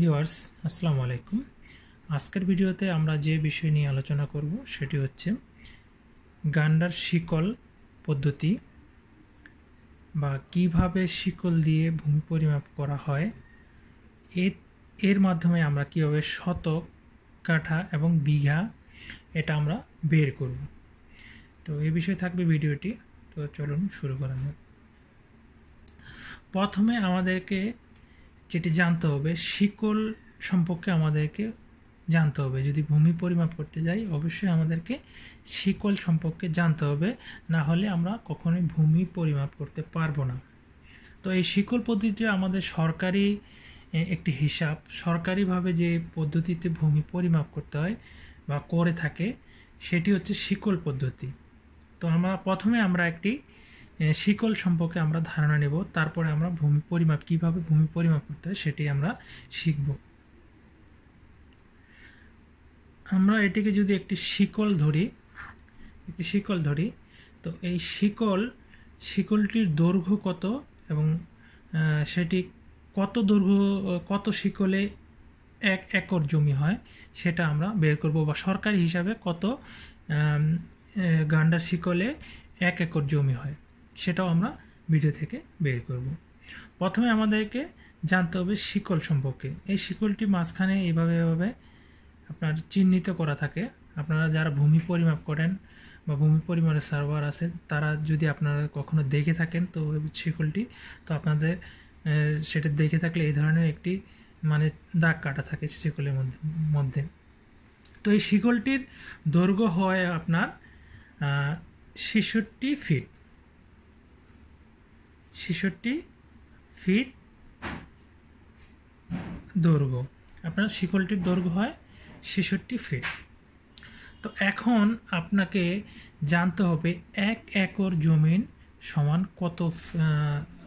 Viewers আসসালামু আলাইকুম আজকের ভিডিওতে আমরা যে বিষয় নিয়ে আলোচনা করব সেটি হচ্ছে গান্ডার শিকল পদ্ধতি বা কিভাবে শিকল দিয়ে ভূমি পরিমাপ করা হয় এর মাধ্যমে আমরা কীভাবে শতক কাঠা এবং বিঘা এটা আমরা বের করব তো এ বিষয়ে থাকবে ভিডিওটি তো চলুন শুরু করা যাক প্রথমে আমাদেরকে যেটি জানতে হবে শিকল সম্পর্কে আমাদেরকে জানতে হবে যদি ভূমি পরিমাপ করতে যাই অবশ্যই আমাদেরকে শিকল সম্পর্কে জানতে হবে না হলে আমরা কখনোই ভূমি পরিমাপ করতে পারবো না তো এই শিকল পদ্ধতি আমাদের সরকারি একটি হিসাব সরকারিভাবে যে পদ্ধতিতে ভূমি পরিমাপ করতে হয় বা করে থাকে সেটি হচ্ছে শিকল পদ্ধতি তো আমরা প্রথমে আমরা একটি শিকল সম্পর্কে আমরা ধারণা নেব তারপরে আমরা ভূমি পরিমাপ কীভাবে ভূমি পরিমাপ করতে হয় সেটি আমরা শিখব আমরা এটিকে যদি একটি শিকল ধরি একটি শিকল ধরি তো এই শিকল শিকলটির দৈর্ঘ্য কত এবং সেটি কত দৈর্ঘ্য কত শিকলে এক একর জমি হয় সেটা আমরা বের করব বা সরকারি হিসাবে কত গান্ডার শিকলে এক একর জমি হয় সেটাও আমরা ভিডিও থেকে বের করব। প্রথমে আমাদেরকে জানতে হবে শিকল সম্পর্কে এই শিকলটি মাঝখানে এইভাবে এভাবে আপনার চিহ্নিত করা থাকে আপনারা যারা ভূমি পরিমাপ করেন বা ভূমি পরিমাণের সার্ভার আছে তারা যদি আপনারা কখনো দেখে থাকেন তো শিকলটি তো আপনাদের সেটা দেখে থাকলে এই ধরনের একটি মানে দাগ কাটা থাকে শিকলের মধ্যে মধ্যে তো এই শিকলটির দৈর্ঘ্য হয় আপনার ছেষট্টি ফিট ছেষট্টি ফিট দৈর্ঘ্য আপনার শিকলটির দৈর্ঘ্য হয় ছেষট্টি ফিট তো এখন আপনাকে জানতে হবে এক একর জমিন সমান কত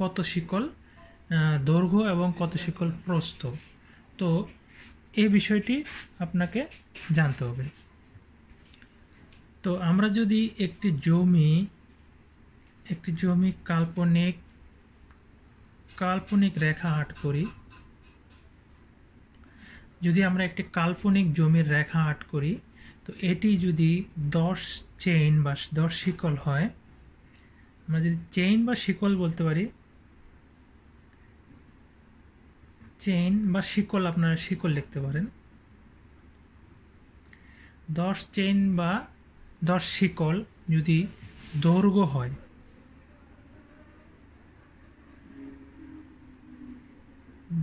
কত শিকল দৈর্ঘ্য এবং কত শিকল প্রস্থ তো এই বিষয়টি আপনাকে জানতে হবে তো আমরা যদি একটি জমি একটি জমি কাল্পনিক কাল্পনিক রেখা আর্ট করি যদি আমরা একটি কাল্পনিক জমির রেখা আর্ট করি তো এটি যদি দশ চেইন বা দশ শিকল হয় আমরা যদি চেইন বা শিকল বলতে পারি চেইন বা শিকল আপনারা শিকল লিখতে পারেন দশ চেইন বা দশ শিকল যদি দৈর্ঘ্য হয়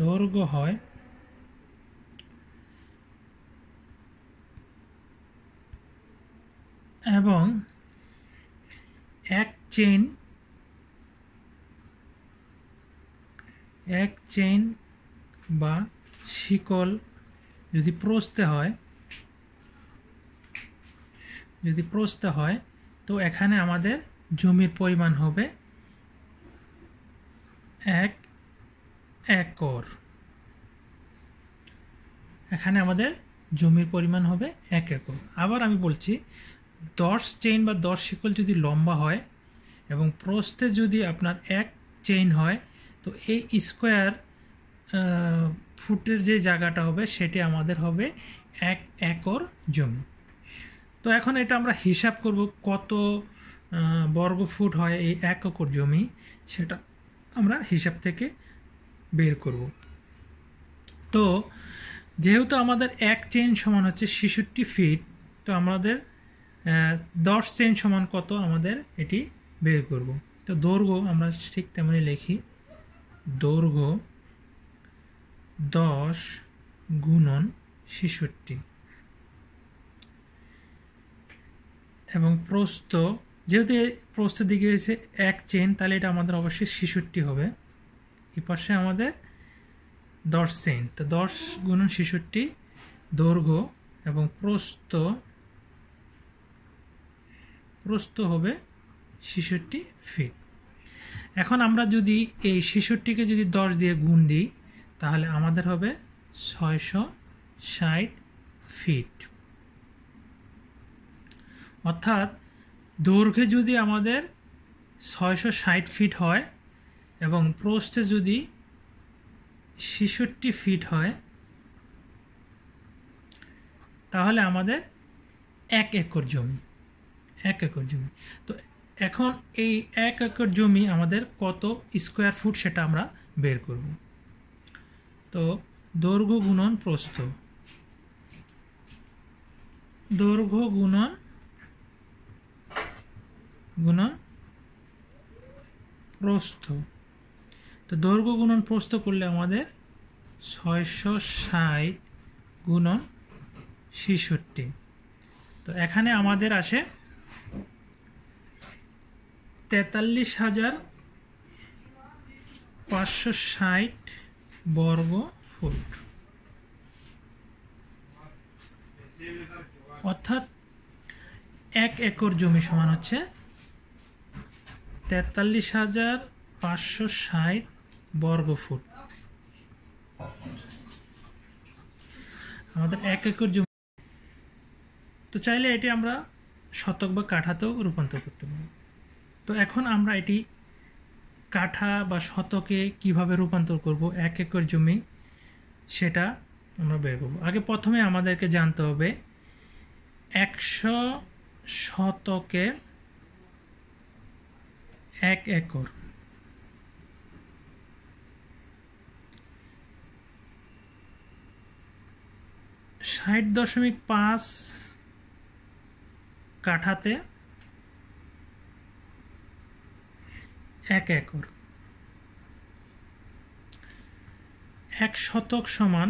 দৈর্ঘ্য হয় এবং এক চেইন এক চেইন বা শিকল যদি প্রস্তে হয় যদি প্রস্তে হয় তো এখানে আমাদের জমির পরিমাণ হবে এক একর এখানে আমাদের জমির পরিমাণ হবে এক একর আবার আমি বলছি দশ চেইন বা দশ শিকল যদি লম্বা হয় এবং প্রস্থে যদি আপনার এক চেইন হয় তো এই স্কোয়ার ফুটের যে জায়গাটা হবে সেটি আমাদের হবে এক একর জমি তো এখন এটা আমরা হিসাব করব কত বর্গ ফুট হয় এই এক একর জমি সেটা আমরা হিসাব থেকে বের করব তো যেহেতু আমাদের এক চেন সমান হচ্ছে ছেষট্টি ফিট তো আমাদের দশ চেন সমান কত আমাদের এটি বের করব তো দৈর্ঘ্য আমরা ঠিক তেমনই লিখি দৈর্ঘ্য দশ গুণন ছেষট্টি এবং প্রস্থ যেহেতু প্রস্থের দিকে হয়েছে এক চেন তাহলে এটা আমাদের অবশ্যই ছেষট্টি হবে এপাশে আমাদের দশ সেন্ট তো দশ গুণন ছেষট্টি দৈর্ঘ্য এবং প্রস্ত প্রস্ত হবে ছেষট্টি ফিট এখন আমরা যদি এই ছেষট্টিকে যদি দশ দিয়ে গুণ দিই তাহলে আমাদের হবে ছয়শো ষাট ফিট অর্থাৎ দৈর্ঘ্যে যদি আমাদের ছয়শো ষাট ফিট হয় এবং প্রস্থে যদি ছেষট্টি ফিট হয় তাহলে আমাদের এক একর জমি এক একর জমি তো এখন এই এক একর জমি আমাদের কত স্কোয়ার ফুট সেটা আমরা বের করব তো দৈর্ঘ্য গুণন প্রস্থ দৈর্ঘ্য গুণন গুণন প্রস্থ তো দৈর্ঘ্য গুণন প্রস্তুত করলে আমাদের ছয়শো ষাট গুণন ছেষট্টি তো এখানে আমাদের আসে তেতাল্লিশ হাজার পাঁচশো ষাট বর্গ ফুট অর্থাৎ এক একর জমি সমান হচ্ছে তেতাল্লিশ হাজার পাঁচশো ষাট বর্গফুট আমাদের এক একর জমি তো চাইলে এটি আমরা শতক বা কাঠাতেও রূপান্তর করতে পারি তো এখন আমরা এটি কাঠা বা শতকে কিভাবে রূপান্তর করব এক একর জমি সেটা আমরা বের করবো আগে প্রথমে আমাদেরকে জানতে হবে একশো শতকের এক একর ষাট দশমিক পাঁচ কাঠাতে এক একর এক শতক সমান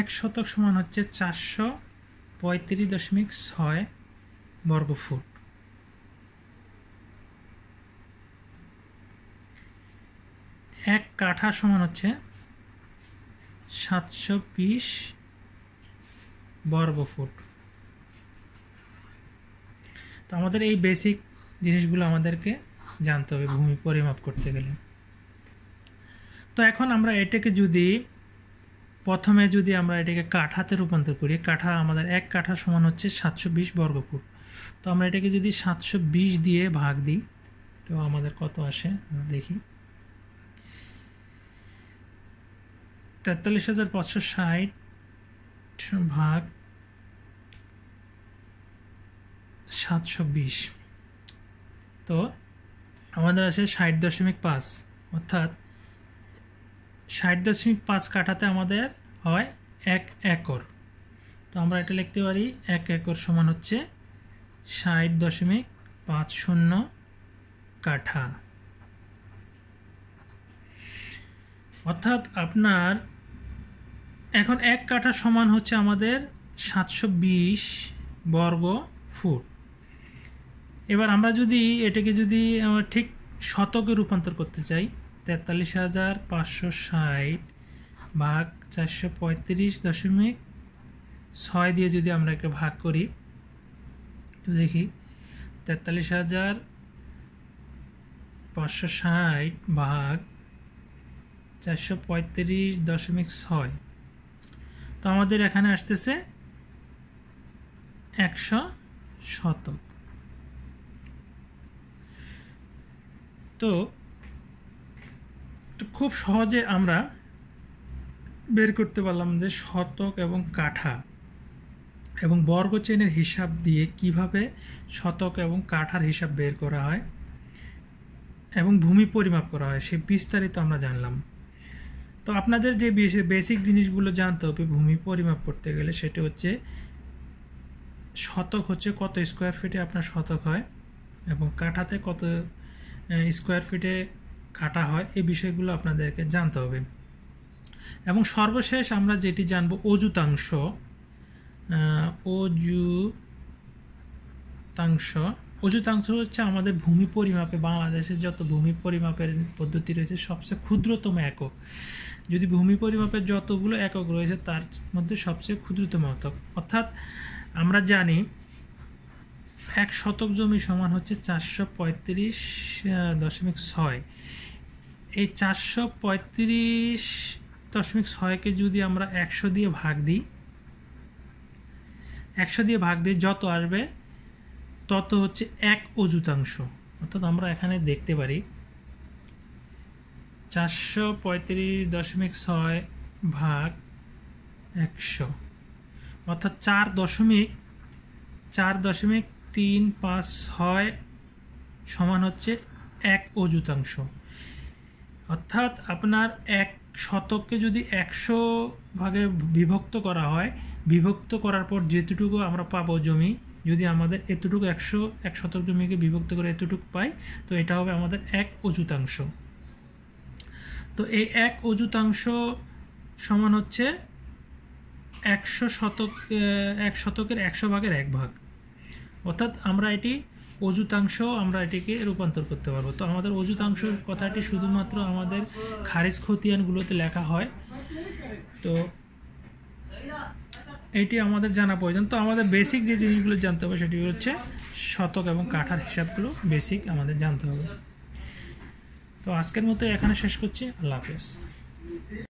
এক শতক সমান হচ্ছে চারশো পঁয়ত্রিশ দশমিক ছয় বর্গফুট এক কাঠা সমান হচ্ছে সাতশো বিশ বর্গফুট তো আমাদের এই বেসিক জিনিসগুলো আমাদেরকে জানতে হবে ভূমি পরিমাপ করতে গেলে তো এখন আমরা এটাকে যদি প্রথমে যদি আমরা এটাকে কাঠাতে রূপান্তর করি কাঠা আমাদের এক কাঠা সমান হচ্ছে সাতশো বিশ বর্গফুট তো আমরা এটাকে যদি সাতশো বিশ দিয়ে ভাগ দিই তো আমাদের কত আসে দেখি তেতাল্লিশ হাজার পাঁচশো ষাট ভাগ সাতশো বিশ তো আমাদের আছে ষাট দশমিক পাঁচ অর্থাৎ ষাট দশমিক পাঁচ কাঠাতে আমাদের হয় এক একর তো আমরা এটা লিখতে পারি এক একর সমান হচ্ছে ষাট দশমিক পাঁচ শূন্য কাঠা অর্থাৎ আপনার এখন এক কাঠা সমান হচ্ছে আমাদের সাতশো বিশ বর্গ ফুট এবার আমরা যদি এটাকে যদি ঠিক শতকে রূপান্তর করতে চাই তেতাল্লিশ হাজার পাঁচশো ষাট ভাগ চারশো পঁয়ত্রিশ দশমিক ছয় দিয়ে যদি আমরা একে ভাগ করি তো দেখি তেতাল্লিশ হাজার পাঁচশো ষাট ভাগ চারশো পঁয়ত্রিশ দশমিক ছয় তো আমাদের এখানে আসতেছে একশো শতক তো খুব সহজে আমরা বের করতে পারলাম যে শতক এবং কাঠা এবং বর্গ চেনের হিসাব দিয়ে কিভাবে শতক এবং কাঠার হিসাব বের করা হয় এবং ভূমি পরিমাপ করা হয় সে বিস্তারিত আমরা জানলাম তো আপনাদের যে বেসিক জিনিসগুলো জানতে হবে ভূমি পরিমাপ করতে গেলে সেটা হচ্ছে শতক হচ্ছে কত স্কোয়ার ফিটে আপনার শতক হয় এবং কাঠাতে কত স্কোয়ার ফিটে কাটা হয় এই বিষয়গুলো আপনাদেরকে জানতে হবে এবং সর্বশেষ আমরা যেটি জানব অযুতাংশ অযুতাংশ অযুতাংশ হচ্ছে আমাদের ভূমি পরিমাপে বাংলাদেশের যত ভূমি পরিমাপের পদ্ধতি রয়েছে সবচেয়ে ক্ষুদ্রতম একক যদি ভূমি পরিমাপের যতগুলো একক রয়েছে তার মধ্যে সবচেয়ে ক্ষুদ্রতম একক অর্থাৎ আমরা জানি এক শতক জমি সমান হচ্ছে চারশো পঁয়ত্রিশ দশমিক ছয় এই চারশো পঁয়ত্রিশ দশমিক ছয়কে যদি আমরা একশো দিয়ে ভাগ দিই একশো দিয়ে ভাগ দিই যত আসবে তত হচ্ছে এক অযুতাংশ অর্থাৎ আমরা এখানে দেখতে পারি চারশো পঁয়ত্রিশ দশমিক ছয় ভাগ একশো অর্থাৎ চার দশমিক চার দশমিক তিন পাঁচ ছয় সমান হচ্ছে এক অযুতাংশ অর্থাৎ আপনার এক শতককে যদি একশো ভাগে বিভক্ত করা হয় বিভক্ত করার পর যেটুকু আমরা পাবো জমি যদি আমাদের এতটুকু একশো এক শতক জমিকে বিভক্ত করে এতটুকু পাই তো এটা হবে আমাদের এক অযুতাংশ তো এই এক অযুতাংশ সমান হচ্ছে একশো শতক এক শতকের একশো ভাগের এক ভাগ অর্থাৎ আমরা এটি অযুতাংশ আমরা এটিকে রূপান্তর করতে পারবো তো আমাদের অযুতাংশ কথাটি শুধুমাত্র আমাদের খারিজ খতিয়ানগুলোতে লেখা হয় তো এটি আমাদের জানা প্রয়োজন তো আমাদের বেসিক যে জিনিসগুলো জানতে হবে সেটি হচ্ছে শতক এবং কাঠার হিসাবগুলো বেসিক আমাদের জানতে হবে তো আজকের মতো এখানে শেষ করছি আল্লাহ হাফেজ